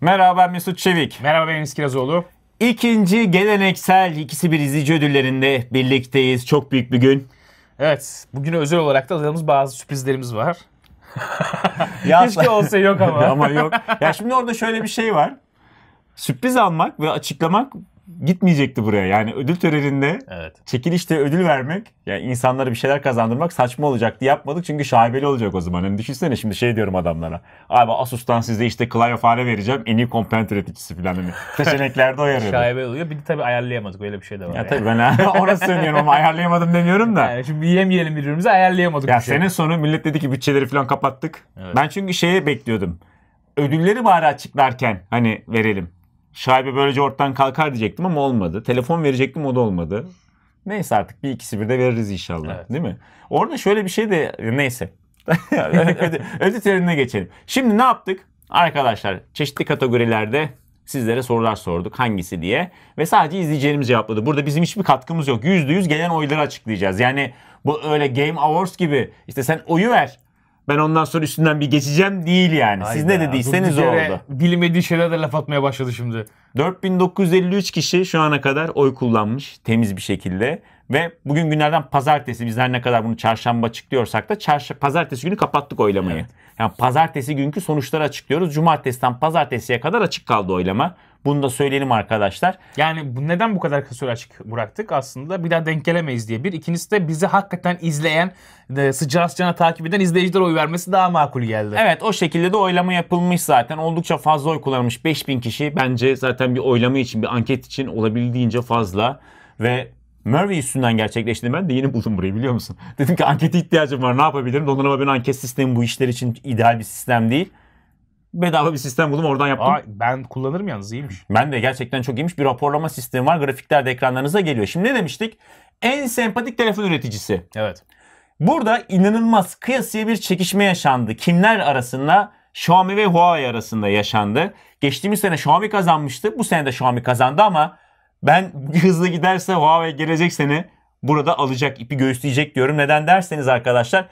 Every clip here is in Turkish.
Merhaba ben Mesut Çevik. Merhaba ben Enis Kirazoğlu. İkinci geleneksel ikisi bir izleyici ödüllerinde birlikteyiz. Çok büyük bir gün. Evet. Bugün özel olarak da hazırladığımız bazı sürprizlerimiz var. ya Keşke olsa yok ama. ama yok. Ya şimdi orada şöyle bir şey var. Sürpriz almak ve açıklamak gitmeyecekti buraya. Yani ödül töreninde evet. çekilişte ödül vermek, yani insanlara bir şeyler kazandırmak saçma olacaktı. Yapmadık çünkü şaibeli olacak o zaman. Yani düşünsene şimdi şey diyorum adamlara. Abi Asus'tan size işte klavye fare vereceğim. En iyi komponent üreticisi falan. Yani seçeneklerde o yarıyordu. şaibeli oluyor. Bir de tabii ayarlayamadık. Öyle bir şey de var. Ya yani. tabii ben orası söylüyorum ama ayarlayamadım demiyorum da. Yani şimdi yemeyelim birbirimize ayarlayamadık. Ya şey. sene şey. sonu millet dedi ki bütçeleri falan kapattık. Evet. Ben çünkü şeye bekliyordum. Ödülleri bari açıklarken hani verelim şaibe böylece ortadan kalkar diyecektim ama olmadı. Telefon verecektim o da olmadı. Neyse artık bir ikisi bir de veririz inşallah. Evet. Değil mi? Orada şöyle bir şey de neyse. öte, terimine geçelim. Şimdi ne yaptık? Arkadaşlar çeşitli kategorilerde sizlere sorular sorduk hangisi diye ve sadece izleyicilerimiz cevapladı. Burada bizim hiçbir katkımız yok. %100 gelen oyları açıklayacağız. Yani bu öyle Game Awards gibi işte sen oyu ver ben ondan sonra üstünden bir geçeceğim değil yani. Siz ne dediyseniz o oldu. Bilmediği şeyler de laf atmaya başladı şimdi. 4953 kişi şu ana kadar oy kullanmış temiz bir şekilde. Ve bugün günlerden pazartesi biz her ne kadar bunu çarşamba açıklıyorsak da Çarş pazartesi günü kapattık oylamayı. Evet. Yani pazartesi günkü sonuçları açıklıyoruz. Cumartesiden pazartesiye kadar açık kaldı oylama. Bunu da söyleyelim arkadaşlar. Yani bu neden bu kadar kısa süre açık bıraktık aslında bir daha denk gelemeyiz diye. Bir ikincisi de bizi hakikaten izleyen e, sıcağı sıcağına takip eden izleyiciler oy vermesi daha makul geldi. Evet o şekilde de oylama yapılmış zaten. Oldukça fazla oy kullanmış 5000 kişi. Bence zaten bir oylama için bir anket için olabildiğince fazla ve Murray üstünden gerçekleşti. Ben de yeni buldum burayı biliyor musun? Dedim ki anketi ihtiyacım var ne yapabilirim? Donanıma bir anket sistemi bu işler için ideal bir sistem değil bedava bir sistem buldum oradan yaptım. Aa, ben kullanırım yalnız iyiymiş. Ben de gerçekten çok iyiymiş. Bir raporlama sistemi var. Grafikler de ekranlarınıza geliyor. Şimdi ne demiştik? En sempatik telefon üreticisi. Evet. Burada inanılmaz kıyasıya bir çekişme yaşandı. Kimler arasında? Xiaomi ve Huawei arasında yaşandı. Geçtiğimiz sene Xiaomi kazanmıştı. Bu sene de Xiaomi kazandı ama ben hızlı giderse Huawei gelecek sene burada alacak, ipi göğüsleyecek diyorum. Neden derseniz arkadaşlar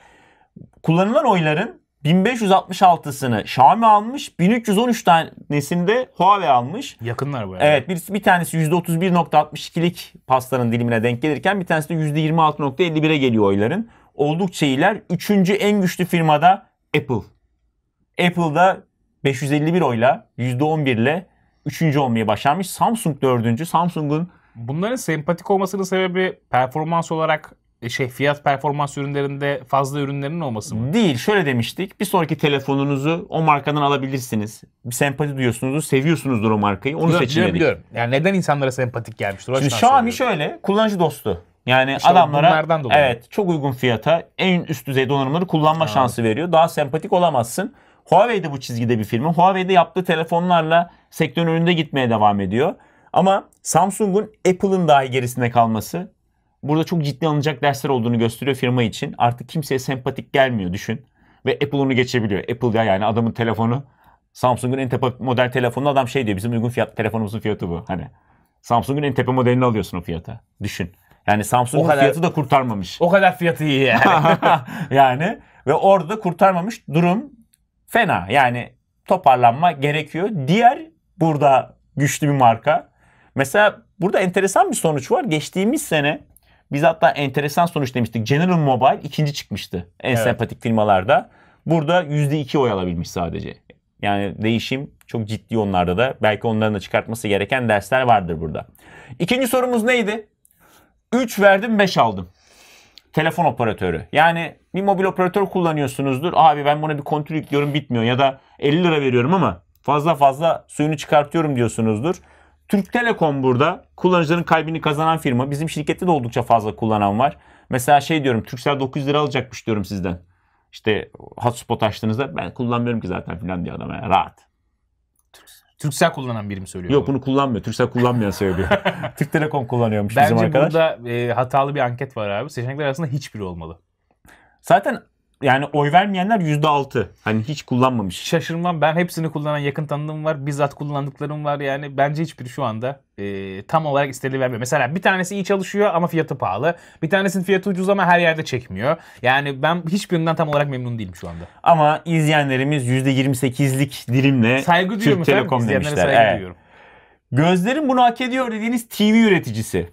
kullanılan oyların 1566'sını Xiaomi almış, 1313 tanesini de Huawei almış. Yakınlar bu yani. Evet, bir, bir tanesi %31.62'lik pastanın dilimine denk gelirken bir tanesi de %26.51'e geliyor oyların. Oldukça iyiler. Üçüncü en güçlü firmada Apple. Apple'da 551 oyla %11 ile üçüncü olmayı başarmış. Samsung dördüncü. Samsung'un Bunların sempatik olmasının sebebi performans olarak e, şey fiyat performans ürünlerinde fazla ürünlerin olması mı? Değil. Şöyle demiştik. Bir sonraki telefonunuzu o markadan alabilirsiniz. Bir sempati duyuyorsunuz, seviyorsunuzdur o markayı. Onu seçin dedik. Yani neden insanlara sempatik gelmiştir? Şimdi Xiaomi şöyle kullanıcı dostu. Yani işte adamlara evet çok uygun fiyata en üst düzey donanımları kullanma ha. şansı veriyor. Daha sempatik olamazsın. Huawei de bu çizgide bir firma. Huawei de yaptığı telefonlarla sektörün önünde gitmeye devam ediyor. Ama Samsung'un Apple'ın dahi gerisinde kalması burada çok ciddi alınacak dersler olduğunu gösteriyor firma için. Artık kimseye sempatik gelmiyor düşün. Ve Apple onu geçebiliyor. Apple ya yani adamın telefonu Samsung'un en tepe model telefonu adam şey diyor bizim uygun fiyat telefonumuzun fiyatı bu. Hani Samsung'un en tepe modelini alıyorsun o fiyata. Düşün. Yani Samsung'un fiyatı da kurtarmamış. O kadar fiyatı iyi yani. yani ve orada kurtarmamış durum fena. Yani toparlanma gerekiyor. Diğer burada güçlü bir marka. Mesela burada enteresan bir sonuç var. Geçtiğimiz sene biz hatta enteresan sonuç demiştik. General Mobile ikinci çıkmıştı en evet. sempatik firmalarda. Burada %2 oy alabilmiş sadece. Yani değişim çok ciddi onlarda da. Belki onların da çıkartması gereken dersler vardır burada. İkinci sorumuz neydi? 3 verdim 5 aldım. Telefon operatörü. Yani bir mobil operatör kullanıyorsunuzdur. Abi ben buna bir kontrol yüklüyorum bitmiyor ya da 50 lira veriyorum ama fazla fazla suyunu çıkartıyorum diyorsunuzdur. Türk Telekom burada kullanıcıların kalbini kazanan firma. Bizim şirkette de oldukça fazla kullanan var. Mesela şey diyorum Türksel 900 lira alacakmış diyorum sizden. İşte hotspot açtığınızda ben kullanmıyorum ki zaten filan diyor adam yani rahat. Türksel kullanan biri mi söylüyor? Yok bunu kullanmıyor. Türksel kullanmayan söylüyor. Türk Telekom kullanıyormuş Bence bizim arkadaş. Bence burada e, hatalı bir anket var abi. Seçenekler arasında hiçbiri olmalı. Zaten yani oy vermeyenler altı, Hani hiç kullanmamış. Şaşırmam. Ben hepsini kullanan yakın tanıdığım var. Bizzat kullandıklarım var. Yani bence hiçbiri şu anda e, tam olarak istediği vermiyor. Mesela bir tanesi iyi çalışıyor ama fiyatı pahalı. Bir tanesinin fiyatı ucuz ama her yerde çekmiyor. Yani ben hiçbirinden tam olarak memnun değilim şu anda. Ama izleyenlerimiz yüzde %28'lik dilimle saygı Türk Telekom demişler. Saygı evet. duyuyorum. Gözlerin bunu hak ediyor dediğiniz TV üreticisi.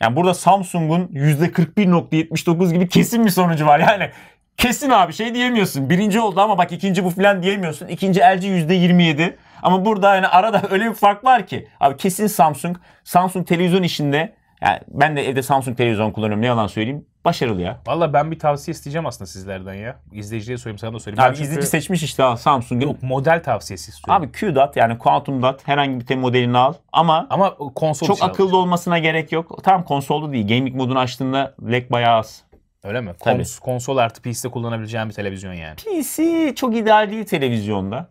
Yani burada Samsung'un %41.79 gibi kesin bir sonucu var. Yani Kesin abi şey diyemiyorsun. Birinci oldu ama bak ikinci bu filan diyemiyorsun. İkinci elci %27. Ama burada yani arada öyle bir fark var ki. Abi kesin Samsung. Samsung televizyon işinde yani ben de evde Samsung televizyon kullanıyorum ne yalan söyleyeyim. Başarılı ya. Valla ben bir tavsiye isteyeceğim aslında sizlerden ya. İzleyicilere söyleyeyim sana da söyleyeyim. Abi ben izleyici seçmiş işte Samsung. Yok model tavsiyesi istiyorum. Abi QDAT yani Quantum DAT herhangi bir modelini al ama ama konsol çok akıllı alacağım. olmasına gerek yok. Tam konsolda değil. Gaming modunu açtığında lag bayağı az. Öyle mi? Tabii. Kons, konsol artı PC'de kullanabileceğin bir televizyon yani. PC çok ideal değil televizyonda.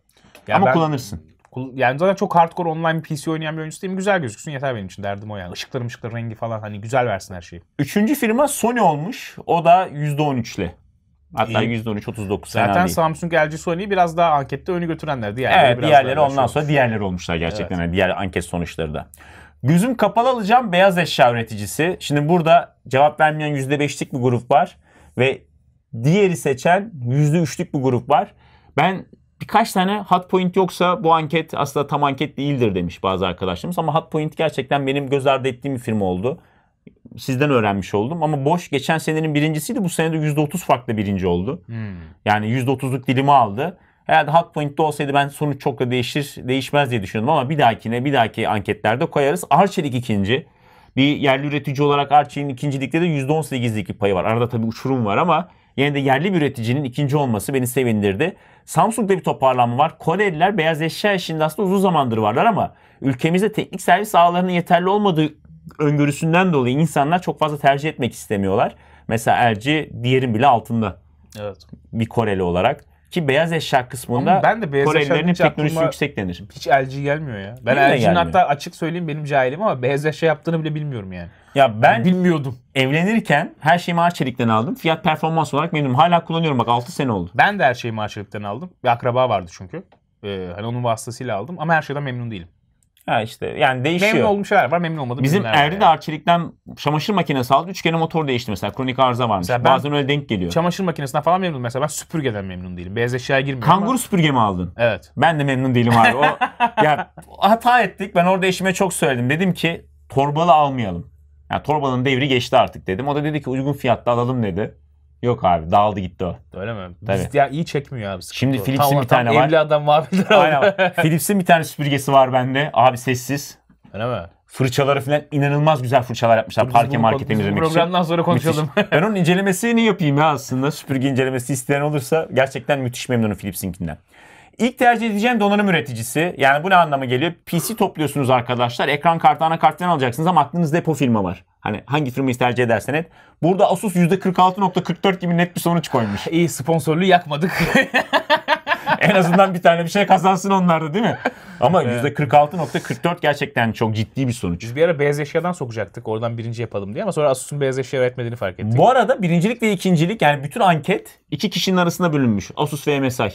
Yani Ama ben, kullanırsın. Yani zaten çok hardcore online PC oynayan bir oyuncu değilim. Güzel gözüksün yeter benim için derdim o yani. Işıkları ışıkları rengi falan hani güzel versin her şeyi. Üçüncü firma Sony olmuş. O da %13'le. Hatta İyi. %13-39 Zaten Samsung, LG, Sony biraz daha ankette önü götürenler. Diğerleri evet diğerleri ondan şey sonra olmuş. diğerleri olmuşlar gerçekten. Evet. diğer anket sonuçları da. Gözüm kapalı alacağım beyaz eşya üreticisi. Şimdi burada cevap vermeyen %5'lik bir grup var. Ve diğeri seçen %3'lük bir grup var. Ben birkaç tane hot point yoksa bu anket aslında tam anket değildir demiş bazı arkadaşlarımız. Ama hot point gerçekten benim göz ardı ettiğim bir firma oldu. Sizden öğrenmiş oldum. Ama boş geçen senenin birincisiydi. Bu senede de %30 farklı birinci oldu. Hmm. Yani %30'luk dilimi aldı. Herhalde hot point'te olsaydı ben sonuç çok da değişir, değişmez diye düşünüyordum ama bir dahakine bir dahaki anketlerde koyarız. Arçelik ikinci. Bir yerli üretici olarak Arçelik'in ikincilikte de %18'lik bir payı var. Arada tabii uçurum var ama yine de yerli bir üreticinin ikinci olması beni sevindirdi. Samsung'da bir toparlanma var. Koreliler beyaz eşya işinde aslında uzun zamandır varlar ama ülkemizde teknik servis ağlarının yeterli olmadığı öngörüsünden dolayı insanlar çok fazla tercih etmek istemiyorlar. Mesela LG diğerin bile altında. Evet. Bir Koreli olarak. Ki beyaz eşya kısmında ben de beyaz Korelilerin teknolojisi yüksek denir. Hiç LG gelmiyor ya. Ben Benim de LG'nin hatta açık söyleyeyim benim cahilim ama beyaz eşya yaptığını bile bilmiyorum yani. Ya ben Bilmiyordum. evlenirken her şeyimi Arçelik'ten aldım. Fiyat performans olarak memnunum. Hala kullanıyorum bak 6 sene oldu. Ben de her şeyi maaşlıktan aldım. Bir akraba vardı çünkü. Ee, hani onun vasıtasıyla aldım ama her şeyden memnun değilim. Ya işte yani değişiyor. Memnun olduğum şeyler var, memnun olmadı. Bizim erdi de yani. Arçelik'ten çamaşır makinesi aldı. Üç kere motor değişti mesela. Kronik arıza varmış. Mesela Bazen öyle denk geliyor. Çamaşır makinesinden falan memnun. Mesela ben süpürgeden memnun değilim. Beyaz eşyaya girmiyorum Kanguru ama... süpürge mi aldın? Evet. Ben de memnun değilim abi. O, ya hata ettik. Ben orada eşime çok söyledim. Dedim ki torbalı almayalım. Yani torbanın devri geçti artık dedim. O da dedi ki uygun fiyatta alalım dedi. Yok abi dağıldı gitti o. Öyle mi? Tabii. Biz ya iyi çekmiyor abi. Sıkıntı Şimdi Philips'in tam, bir tane var. Evli adam muhabbetleri Aynen. Philips'in bir tane süpürgesi var bende. Abi sessiz. Öyle mi? Fırçaları falan inanılmaz güzel fırçalar yapmışlar. Biz Parke market temizlemek için. Programdan sonra konuşalım. ben onun incelemesini yapayım ya aslında. Süpürge incelemesi isteyen olursa gerçekten müthiş memnunum Philips'inkinden. İlk tercih edeceğim donanım üreticisi. Yani bu ne anlama geliyor? PC topluyorsunuz arkadaşlar. Ekran kartı, anakarttan alacaksınız ama aklınızda depo firma var. Hani hangi firmayı tercih ederseniz? Burada Asus %46.44 gibi net bir sonuç koymuş. İyi sponsorluğu yakmadık. en azından bir tane bir şey kazansın onlar da değil mi? Ama evet. %46.44 gerçekten çok ciddi bir sonuç. Biz bir ara beyaz eşyadan sokacaktık oradan birinci yapalım diye ama sonra Asus'un beyaz eşya üretmediğini fark ettik. Bu arada birincilik ve ikincilik yani bütün anket iki kişinin arasında bölünmüş. Asus ve MSI.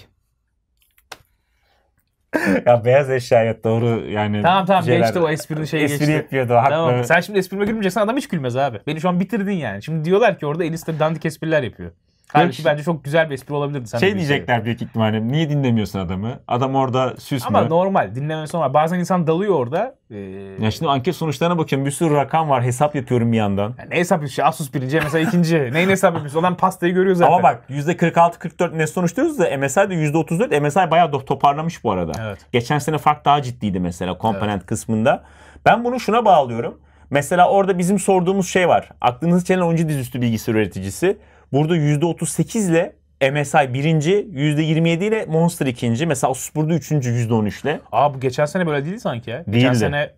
ya beyaz eşya eşyaya doğru yani. Tamam tamam şeyler, geçti o esprinin şey espri geçti. Espri yapıyordu haklı. Tamam. Sen şimdi esprime gülmeyeceksen adam hiç gülmez abi. Beni şu an bitirdin yani. Şimdi diyorlar ki orada Elis de dandik espriler yapıyor. Halbuki bence çok güzel bir espri olabilirdi. Sen şey diyecekler şey. büyük ihtimalle. Niye dinlemiyorsun adamı? Adam orada süs mü? Ama normal. Dinlemesi normal. Bazen insan dalıyor orada. Ee... Ya şimdi anket sonuçlarına bakıyorum. Bir sürü rakam var. Hesap yapıyorum bir yandan. Ya ne hesap yapıyorsun? Asus birinci, MSI ikinci. Neyin hesap yapıyorsun? Adam pastayı görüyor zaten. Ama bak %46-44 ne sonuç diyoruz da MSI de %34. MSI bayağı toparlamış bu arada. Evet. Geçen sene fark daha ciddiydi mesela komponent evet. kısmında. Ben bunu şuna bağlıyorum. Mesela orada bizim sorduğumuz şey var. Aklınızı çelen oyuncu dizüstü bilgisayar üreticisi. Burada %38 ile MSI birinci, %27 ile Monster ikinci. Mesela Asus burada üçüncü %13 ile. Aa bu geçen sene böyle değildi sanki ya. Geçen sene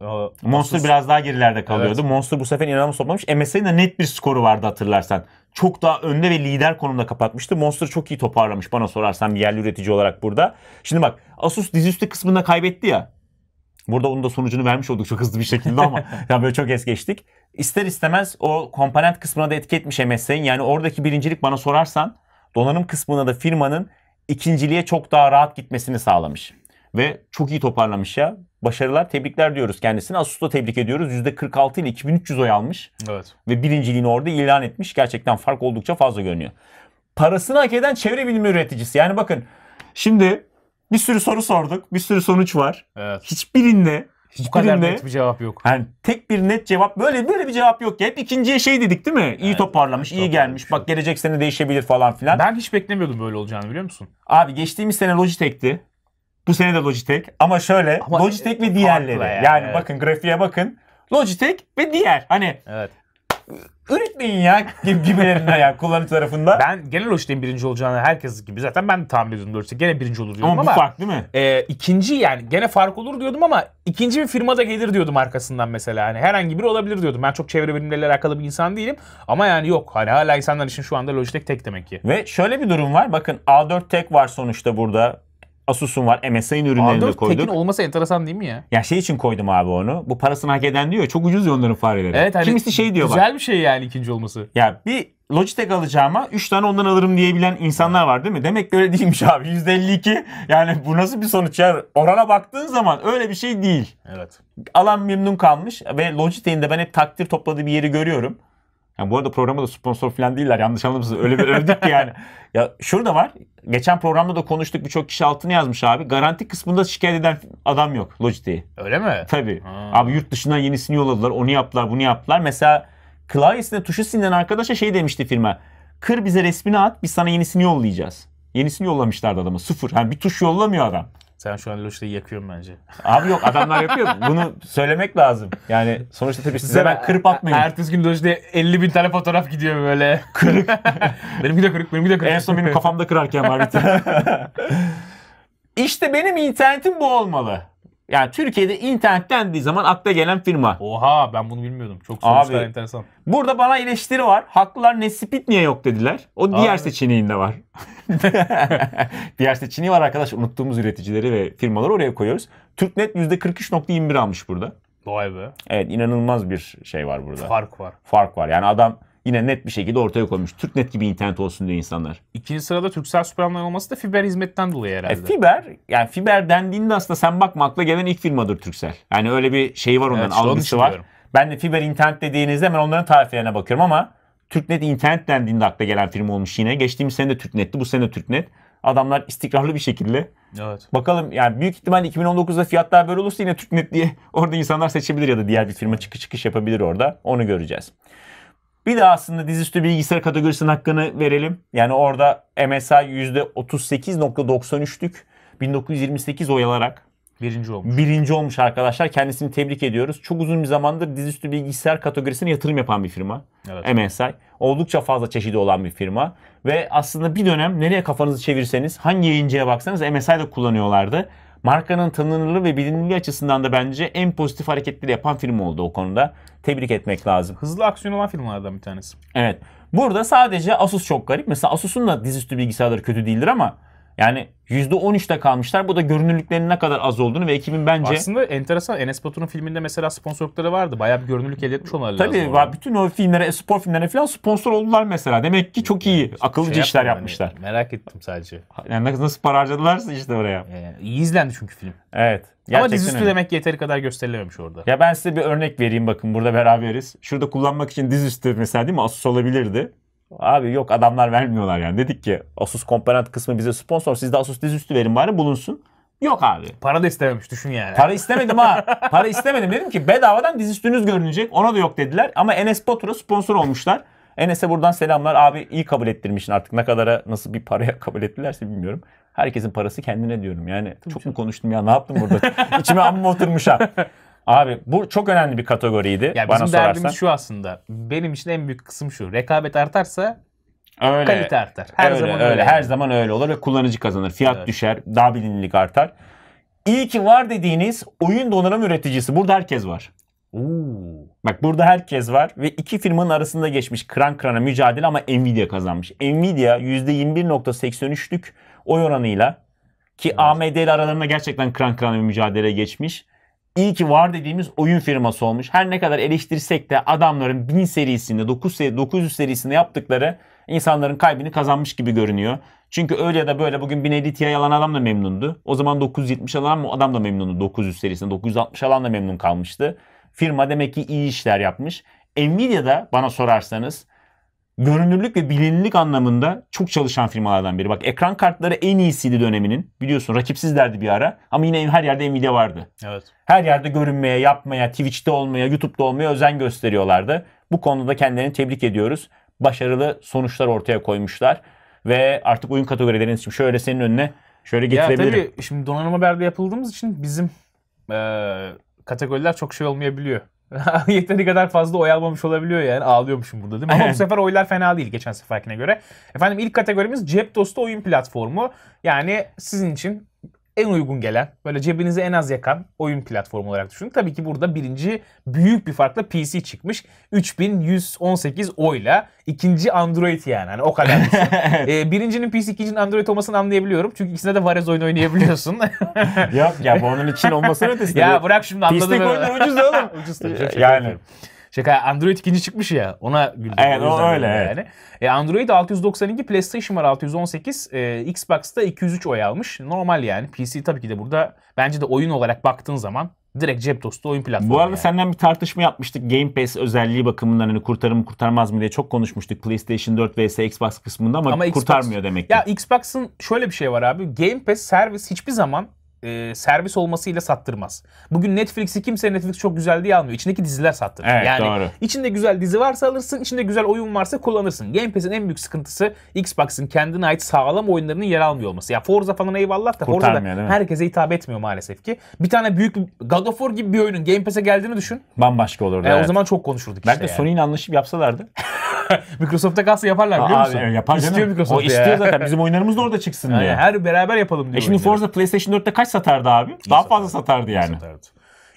e, Monster biraz daha gerilerde kalıyordu. Monster bu sefer inanılmaz toplamış. MSI'nin de net bir skoru vardı hatırlarsan. Çok daha önde ve lider konumda kapatmıştı. Monster çok iyi toparlamış bana sorarsan bir yerli üretici olarak burada. Şimdi bak Asus dizüstü kısmında kaybetti ya. Burada onun da sonucunu vermiş olduk çok hızlı bir şekilde ama ya böyle çok es geçtik ister istemez o komponent kısmına da etki etmiş MSI'nin. Yani oradaki birincilik bana sorarsan donanım kısmına da firmanın ikinciliğe çok daha rahat gitmesini sağlamış. Ve çok iyi toparlamış ya. Başarılar, tebrikler diyoruz kendisine. da tebrik ediyoruz. %46 ile 2300 oy almış. Evet. Ve birinciliğini orada ilan etmiş. Gerçekten fark oldukça fazla görünüyor. Parasını hak eden çevre bilimi üreticisi. Yani bakın şimdi bir sürü soru sorduk. Bir sürü sonuç var. Evet. Hiçbirinde hiç bu kadar net bir cevap yok. Yani tek bir net cevap böyle böyle bir cevap yok. Hep ikinciye şey dedik değil mi? İyi evet, toparlamış, iyi gelmiş. Bak gelecek sene değişebilir falan filan. Ben hiç beklemiyordum böyle olacağını biliyor musun? Abi geçtiğimiz sene Logitech'ti. Bu sene de Logitech ama şöyle ama Logitech e, ve diğerleri. Yani, yani evet. bakın grafiğe bakın. Logitech ve diğer. Hani evet üretmeyin ya gibilerinden yani kullanıcı tarafından Ben genel hoştayım birinci olacağını herkes gibi. Zaten ben de tahmin ediyordum doğrusu. Gene birinci olur diyordum ama. Ama bu fark değil mi? E, ikinci yani gene fark olur diyordum ama ikinci bir firma da gelir diyordum arkasından mesela. Hani herhangi biri olabilir diyordum. Ben çok çevre bilimleriyle alakalı bir insan değilim. Ama yani yok. Hani hala insanlar için şu anda Logitech tek demek ki. Ve şöyle bir durum var. Bakın A4 tek var sonuçta burada. Asus'un var. MSI'nin ürünlerini de koyduk. Tekin olması enteresan değil mi ya? Ya şey için koydum abi onu. Bu parasını hak eden diyor. Çok ucuz ya onların fareleri. Evet, hani Kimisi şey diyor Güzel bak. bir şey yani ikinci olması. Ya bir Logitech alacağıma 3 tane ondan alırım diyebilen insanlar var değil mi? Demek ki öyle değilmiş abi. %52 yani bu nasıl bir sonuç ya? Orana baktığın zaman öyle bir şey değil. Evet. Alan memnun kalmış ve Logitech'in de ben hep takdir topladığı bir yeri görüyorum. Yani bu arada programda da sponsor falan değiller. Yanlış anlamışsınız. Öyle bir övdük ki yani. Ya şurada var. Geçen programda da konuştuk. Birçok kişi altını yazmış abi. Garanti kısmında şikayet eden adam yok Logitech'i. Öyle mi? Tabii. Ha. Abi yurt dışından yenisini yolladılar. Onu yaptılar, bunu yaptılar. Mesela klavyesine tuşu silinen arkadaşa şey demişti firma. Kır bize resmini at. Biz sana yenisini yollayacağız. Yenisini yollamışlardı adama. Sıfır. Yani bir tuş yollamıyor adam. Sen şu an Loşte'yi yakıyorsun bence. Abi yok adamlar yapıyor. Bunu söylemek lazım. Yani sonuçta tabii size ben kırıp atmayayım. Ertesi gün Loşte'ye 50 bin tane fotoğraf gidiyor böyle. Kırık. benimki de kırık, benimki de kırık. En son benim kafamda kırarken var bir tane. İşte benim internetim bu olmalı. Yani Türkiye'de internet dendiği zaman akla gelen firma. Oha ben bunu bilmiyordum. Çok sonuçlar Abi, enteresan. Burada bana eleştiri var. Haklılar Nesipit niye yok dediler. O diğer Abi. seçeneğinde var. diğer seçeneği var arkadaş. Unuttuğumuz üreticileri ve firmaları oraya koyuyoruz. Türknet %43.21 almış burada. Vay be. Evet inanılmaz bir şey var burada. Fark var. Fark var. Yani adam yine net bir şekilde ortaya koymuş. TürkNet gibi internet olsun diyor insanlar. İkinci sırada Türksel Süper olması da fiber hizmetten dolayı e, herhalde. E, fiber, yani fiber dendiğinde aslında sen bakma akla gelen ilk firmadır Türksel. Yani öyle bir şey var onların evet, algısı var. Ben de fiber internet dediğinizde hemen onların tariflerine bakıyorum ama TürkNet internet dendiğinde akla gelen firma olmuş yine. Geçtiğimiz sene de TürkNet'ti, bu sene de TürkNet. Adamlar istikrarlı bir şekilde. Evet. Bakalım yani büyük ihtimal 2019'da fiyatlar böyle olursa yine TürkNet diye orada insanlar seçebilir ya da diğer bir firma çıkış çıkış yapabilir orada. Onu göreceğiz. Bir de aslında dizüstü bilgisayar kategorisinin hakkını verelim. Yani orada MSI %38.93'lük 1928 oy alarak birinci olmuş. Birinci olmuş arkadaşlar. Kendisini tebrik ediyoruz. Çok uzun bir zamandır dizüstü bilgisayar kategorisine yatırım yapan bir firma. Evet. MSI. Oldukça fazla çeşidi olan bir firma. Ve aslında bir dönem nereye kafanızı çevirseniz, hangi yayıncıya baksanız MSI de kullanıyorlardı markanın tanınırlığı ve bilinirliği açısından da bence en pozitif hareketleri yapan film oldu o konuda. Tebrik etmek lazım. Hızlı aksiyon olan filmlerden bir tanesi. Evet. Burada sadece Asus çok garip. Mesela Asus'un da dizüstü bilgisayarları kötü değildir ama yani %13'te kalmışlar. Bu da görünürlüklerinin ne kadar az olduğunu ve ekibin bence... Aslında enteresan. Enes Batur'un filminde mesela sponsorlukları vardı. Bayağı bir görünürlük elde etmiş olmaları Tabii, lazım. Tabii. Bütün o filmlere, e, spor filmlerine falan sponsor oldular mesela. Demek ki çok iyi, akıllıca şey işler yapmışlar. Hani, merak ettim sadece. Yani nasıl para harcadılarsa işte oraya. Ee, iyi izlendi çünkü film. Evet. Ama dizüstü öyle. demek yeteri kadar gösterilememiş orada. Ya ben size bir örnek vereyim bakın burada beraberiz. Şurada kullanmak için dizüstü mesela değil mi? Asus olabilirdi. Abi yok adamlar vermiyorlar yani. Dedik ki Asus komponent kısmı bize sponsor. Siz de Asus dizüstü verin bari bulunsun. Yok abi. Para da istememiş düşün yani. Para istemedim ha. Para istemedim. Dedim ki bedavadan dizüstünüz görünecek. Ona da yok dediler. Ama Enes Batur'a sponsor olmuşlar. Enes'e buradan selamlar. Abi iyi kabul ettirmişsin artık. Ne kadara nasıl bir paraya kabul ettilerse bilmiyorum. Herkesin parası kendine diyorum. Yani çok, çok mu konuştum ya ne yaptım burada? İçime amma oturmuş ha. Abi bu çok önemli bir kategoriydi ya bana bizim sorarsan. Bizim derdimiz şu aslında. Benim için en büyük kısım şu. Rekabet artarsa öyle, kalite artar. Her öyle, zaman öyle. öyle. Her zaman öyle olur ve kullanıcı kazanır. Fiyat evet. düşer, daha bilinirlik artar. İyi ki var dediğiniz oyun donanım üreticisi. Burada herkes var. Oo. Bak burada herkes var ve iki firmanın arasında geçmiş kran krana mücadele ama Nvidia kazanmış. Nvidia %21.83'lük oy oranıyla ki evet. AMD ile aralarında gerçekten kran krana bir mücadele geçmiş iyi ki var dediğimiz oyun firması olmuş. Her ne kadar eleştirsek de adamların 1000 serisinde 9 seri, 900 serisinde yaptıkları insanların kalbini kazanmış gibi görünüyor. Çünkü öyle ya da böyle bugün 1050 Ti alan adam da memnundu. O zaman 970 alan adam da memnundu. 900 serisinde 960 alan da memnun kalmıştı. Firma demek ki iyi işler yapmış. Nvidia da bana sorarsanız görünürlük ve bilinirlik anlamında çok çalışan firmalardan biri. Bak ekran kartları en iyisiydi döneminin. Biliyorsun rakipsizlerdi bir ara ama yine her yerde Nvidia vardı. Evet. Her yerde görünmeye, yapmaya, Twitch'te olmaya, YouTube'da olmaya özen gösteriyorlardı. Bu konuda da kendilerini tebrik ediyoruz. Başarılı sonuçlar ortaya koymuşlar ve artık oyun kategorileriniz şimdi şöyle senin önüne şöyle getirebilirim. Ya tabii şimdi donanım haberde yapıldığımız için bizim ee, kategoriler çok şey olmayabiliyor. Yeteri kadar fazla oy almamış olabiliyor yani. Ağlıyormuşum burada değil mi? Ama bu sefer oylar fena değil geçen seferkine göre. Efendim ilk kategorimiz cep dostu oyun platformu. Yani sizin için en uygun gelen, böyle cebinize en az yakan oyun platformu olarak düşünün. Tabii ki burada birinci büyük bir farkla PC çıkmış. 3118 oyla ikinci Android yani. Hani o kadar. ee, birincinin PC, ikincinin Android olmasını anlayabiliyorum. Çünkü ikisinde de Varez oyun oynayabiliyorsun. Yok ya bu onun için olmasın ötesinde. ya bırak şimdi anladım. PC'lik oyunlar ucuz oğlum. ucuz yani. Yapıyorum. Şaka Android ikinci çıkmış ya ona güldüm. Evet o, o öyle yani. Evet. E, Android 692 PlayStation var 618 e, Xbox'ta 203 oy almış. Normal yani PC tabii ki de burada bence de oyun olarak baktığın zaman Direkt cep dostu oyun platformu. Bu arada yani. senden bir tartışma yapmıştık. Game Pass özelliği bakımından hani kurtarır mı kurtarmaz mı diye çok konuşmuştuk. PlayStation 4 vs Xbox kısmında ama, ama kurtarmıyor demek ki. Ya Xbox'ın şöyle bir şey var abi. Game Pass servis hiçbir zaman e, servis olmasıyla sattırmaz. Bugün Netflix'i kimse Netflix çok güzel diye almıyor. İçindeki diziler sattırır. Evet, yani doğru. içinde güzel dizi varsa alırsın, içinde güzel oyun varsa kullanırsın. Game Pass'in en büyük sıkıntısı Xbox'ın kendine ait sağlam oyunlarının yer almıyor olması. Ya Forza falan eyvallah da Forza da herkese hitap etmiyor maalesef ki. Bir tane büyük God of War gibi bir oyunun Game Pass'e geldiğini düşün. Bambaşka olurdu. E, evet. O zaman çok konuşurduk Belki işte. Belki yani. Sony'nin anlaşıp yapsalardı. Microsoft'ta kalsa yaparlar biliyor musun? Abi, yapar istiyor canım. Microsoft o istiyor zaten. Bizim oyunlarımız da orada çıksın yani diye. Her beraber yapalım diyor. E şimdi Forza PlayStation 4'te kaç satardı abi? Daha fazla satardı yani. Satardı.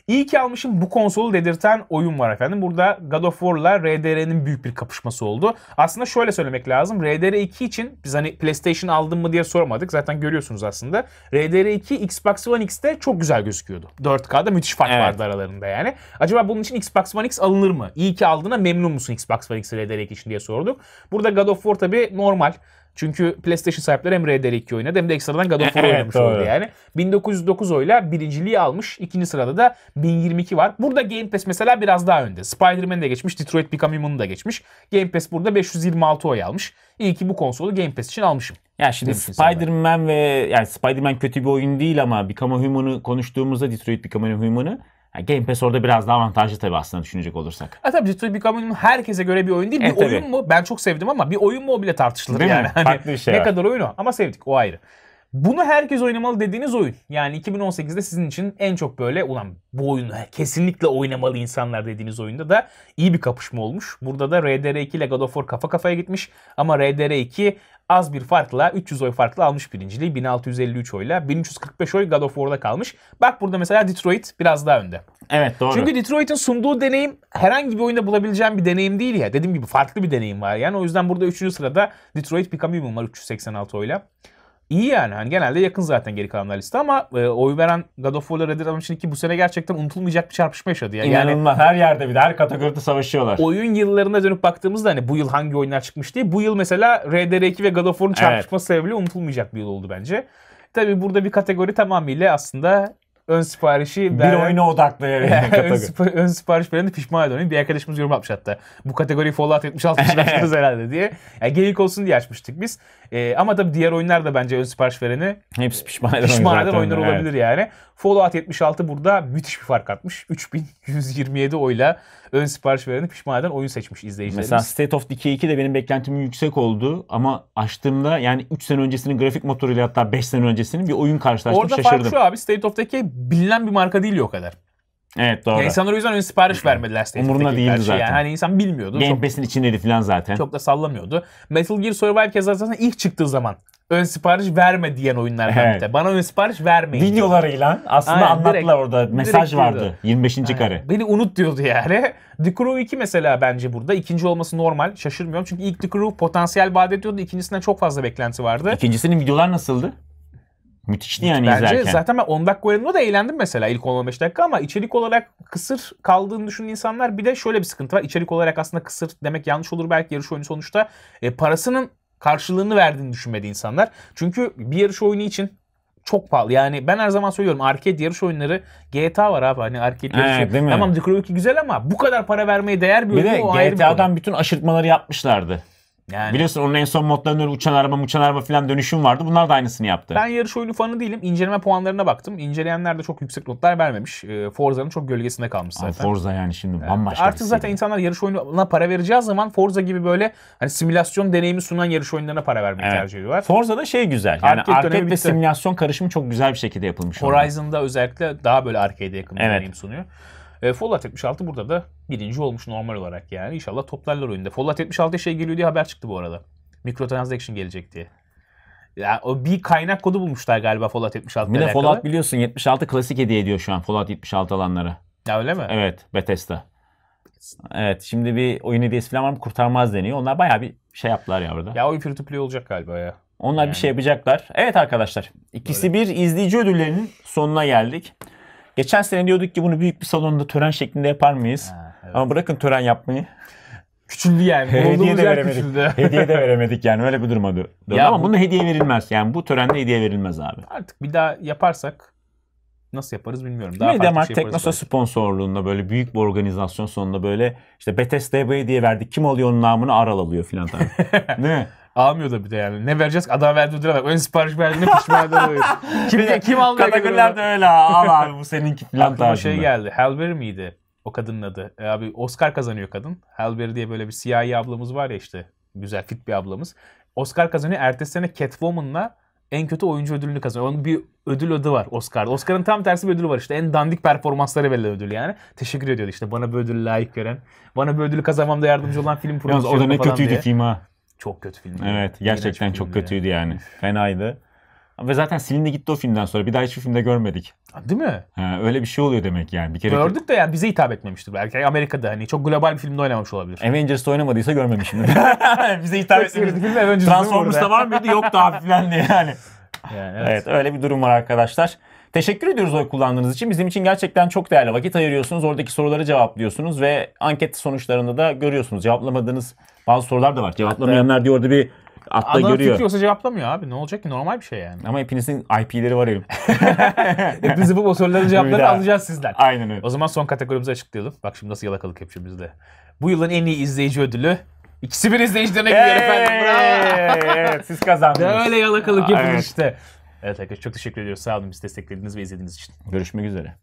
İyi ki almışım bu konsolu dedirten oyun var efendim. Burada God of War'la RDR'nin büyük bir kapışması oldu. Aslında şöyle söylemek lazım. RDR 2 için biz hani PlayStation aldın mı diye sormadık. Zaten görüyorsunuz aslında. RDR 2 Xbox One X'te çok güzel gözüküyordu. 4K'da müthiş fark evet. vardı aralarında yani. Acaba bunun için Xbox One X alınır mı? İyi ki aldığına memnun musun Xbox One X RDR 2 için diye sorduk. Burada God of War tabii normal. Çünkü PlayStation sahipleri hem Red Dead 2 oynadı hem de ekstradan God of War oynamış oldu yani. 1909 oyla birinciliği almış. ikinci sırada da 1022 var. Burada Game Pass mesela biraz daha önde. Spider-Man'i de geçmiş. Detroit Become Human'ı da geçmiş. Game Pass burada 526 oy almış. İyi ki bu konsolu Game Pass için almışım. Ya şimdi Spider-Man ve yani Spider-Man kötü bir oyun değil ama Become a Human'ı konuştuğumuzda Detroit Become a Human'ı yani Game Pass orada biraz daha avantajlı tabii aslında düşünecek olursak. E tabii Detroit Become Human herkese göre bir oyun değil. E, bir tabii. oyun mu? Ben çok sevdim ama bir oyun mu o bile tartışılır değil yani. Mi? Hani Farklı bir şey Ne var. kadar oyunu? ama sevdik o ayrı. Bunu herkes oynamalı dediğiniz oyun. Yani 2018'de sizin için en çok böyle ulan bu oyunu kesinlikle oynamalı insanlar dediğiniz oyunda da iyi bir kapışma olmuş. Burada da RDR2 ile God of War kafa kafaya gitmiş ama RDR2 az bir farkla 300 oy farkla almış birinciliği 1653 oyla. 1345 oy God of War'da kalmış. Bak burada mesela Detroit biraz daha önde. Evet doğru. Çünkü Detroit'in sunduğu deneyim herhangi bir oyunda bulabileceğim bir deneyim değil ya. Dediğim gibi farklı bir deneyim var yani. O yüzden burada 3. sırada Detroit Become Human var 386 oyla iyi yani. Hani genelde yakın zaten geri kalanlar liste ama e, oy veren God of War'la Red Dead Redemption 2 bu sene gerçekten unutulmayacak bir çarpışma yaşadı. Ya. Yani İnanılmaz. her yerde bir de her kategoride savaşıyorlar. Oyun yıllarına dönüp baktığımızda hani bu yıl hangi oyunlar çıkmış diye bu yıl mesela RDR2 ve God of War'un çarpışması evet. sebebiyle unutulmayacak bir yıl oldu bence. Tabii burada bir kategori tamamıyla aslında ön siparişi veren... Bir oyuna odaklı yani. ön, sipa- ön sipariş veren pişman eden Bir arkadaşımız yorum yapmış hatta. Bu kategoriyi Fallout 76 için açtınız herhalde diye. Yani geyik olsun diye açmıştık biz. Ee, ama tabii diğer oyunlar da bence ön sipariş vereni... Hepsi pişman eden, pişman eden oyunlar evet. olabilir yani. Fallout 76 burada müthiş bir fark atmış. 3127 oyla ön sipariş vereni pişman eden oyun seçmiş izleyicilerimiz. Mesela State of Decay 2 de benim beklentimin yüksek oldu ama açtığımda yani 3 sene öncesinin grafik motoruyla hatta 5 sene öncesinin bir oyun karşılaştım Orada şaşırdım. Orada fark şu abi State of Decay bilinen bir marka değil o kadar. Evet doğru. Yani insanlar o yüzden ön sipariş vermedi Last Umurunda değildi şey. zaten. Yani hani insan bilmiyordu. Game Pass'in içindeydi falan zaten. Çok da sallamıyordu. Metal Gear Survive kez zaten ilk çıktığı zaman ön sipariş verme diyen oyunlardan evet. bir tane. Bana ön sipariş vermeyin. Videolarıyla aslında Aynen, anlattılar direkt, orada. Mesaj vardı. Diyordu. 25. Aynen. kare. Beni unut diyordu yani. The Crew 2 mesela bence burada. ikinci olması normal. Şaşırmıyorum. Çünkü ilk The Crew potansiyel vaat ediyordu. İkincisinden çok fazla beklenti vardı. İkincisinin videolar nasıldı? Müthişti yani Bence izlerken. zaten ben 10 dakika oynadığımda da eğlendim mesela ilk 15 dakika ama içerik olarak kısır kaldığını düşünen insanlar bir de şöyle bir sıkıntı var. İçerik olarak aslında kısır demek yanlış olur belki yarış oyunu sonuçta. E, parasının karşılığını verdiğini düşünmedi insanlar. Çünkü bir yarış oyunu için çok pahalı. Yani ben her zaman söylüyorum arcade yarış oyunları GTA var abi hani arcade yarış evet, oyunu. Tamam Duke Nukem güzel ama bu kadar para vermeye değer bir, bir oyun de o GTA'dan ayrı bir bütün aşırtmaları yapmışlardı. Yani. Biliyorsun onun en son modlarında uçan araba uçan araba falan dönüşüm vardı. Bunlar da aynısını yaptı. Ben yarış oyunu fanı değilim. İnceleme puanlarına baktım. İnceleyenler de çok yüksek notlar vermemiş. Ee, Forza'nın çok gölgesinde kalmış zaten. Ama Forza yani şimdi evet. bambaşka Artık zaten insanlar yarış oyununa para vereceği zaman Forza gibi böyle hani simülasyon deneyimi sunan yarış oyunlarına para vermeyi evet. tercih ediyorlar. Forza'da şey güzel. Yani arcade, arcade ve simülasyon karışımı çok güzel bir şekilde yapılmış. Horizon'da orada. özellikle daha böyle arcade'e yakın evet. deneyim sunuyor. E, Fallout 76 burada da birinci olmuş normal olarak yani. İnşallah toplarlar oyunda. Fallout 76 şey geliyor diye haber çıktı bu arada. Microtransaction gelecek diye. Ya o bir kaynak kodu bulmuşlar galiba Fallout 76 Bir de alakalı. Fallout biliyorsun 76 klasik hediye ediyor şu an Fallout 76 alanlara. Ya öyle mi? Evet Bethesda. Evet şimdi bir oyun hediyesi falan var mı kurtarmaz deniyor. Onlar bayağı bir şey yaptılar ya burada. Ya oyun free to play olacak galiba ya. Onlar yani. bir şey yapacaklar. Evet arkadaşlar ikisi Öyle. bir izleyici ödüllerinin sonuna geldik. Geçen sene diyorduk ki bunu büyük bir salonda tören şeklinde yapar mıyız? Ha, evet. Ama bırakın tören yapmayı. Küçüldü yani. hediye de veremedik. Küçüldü. hediye de veremedik yani öyle bir duruma döndü. Ama bu... buna hediye verilmez. Yani bu törende hediye verilmez abi. Artık bir daha yaparsak nasıl yaparız bilmiyorum. Daha Mediamarkt şey Teknosa belki. sponsorluğunda böyle büyük bir organizasyon sonunda böyle işte Bethesda'ya bu hediye verdik. Kim alıyor onun namını Aral alıyor filan tabii. Değil Almıyor da bir de yani. Ne vereceğiz? Adam verdi ödüle bak. Ön sipariş ne pişman eder oluyor. kim, de, kim almaya Kategoriler de öyle ha. Al abi bu seninki falan tarzında. şey geldi. Halberry miydi? O kadının adı. E, abi Oscar kazanıyor kadın. Halberry diye böyle bir siyahi ablamız var ya işte. Güzel fit bir ablamız. Oscar kazanıyor. Ertesi sene Catwoman'la en kötü oyuncu ödülünü kazanıyor. Onun bir ödül adı var Oscar'da. Oscar'ın tam tersi bir ödülü var işte. En dandik performansları verilen ödül yani. Teşekkür ediyordu işte bana bu ödülü layık gören. Bana bu ödülü kazanmamda yardımcı olan film prodüksiyonu falan O da ne kötüydü diye. film ha. Çok kötü filmdi. Evet gerçekten İğrenç çok filmdi. kötüydü yani. Fenaydı. Ve zaten silindi gitti o filmden sonra. Bir daha hiçbir filmde görmedik. Değil mi? Ha, öyle bir şey oluyor demek yani. Bir kere Gördük de yani bize hitap etmemiştir belki. Amerika'da hani çok global bir filmde oynamamış olabilir. Avengs'te oynamadıysa görmemişim. bize hitap etmemiştir. Transformers'ta var mıydı? Yok daha hafiflendi yani. yani evet. evet öyle bir durum var arkadaşlar. Teşekkür ediyoruz oy kullandığınız için. Bizim için gerçekten çok değerli vakit ayırıyorsunuz. Oradaki soruları cevaplıyorsunuz ve anket sonuçlarını da görüyorsunuz. Cevaplamadığınız bazı sorular da var. Cevaplamayanlar diyor orada bir Atla Adam görüyor. fikri olsa cevaplamıyor abi. Ne olacak ki? Normal bir şey yani. Ama hepinizin IP'leri var elim. Hepinizi bu soruların cevaplarını alacağız sizden. Aynen öyle. O zaman son kategorimizi açıklayalım. Bak şimdi nasıl yalakalık hepimizde. Bu yılın en iyi izleyici ödülü İkisi bir izleyicilerine gidiyor efendim. Bravo. Evet siz kazandınız. Böyle yalakalık yapın evet. işte. Evet arkadaşlar çok teşekkür ediyoruz. Sağ olun biz desteklediğiniz ve izlediğiniz için. Görüşmek üzere.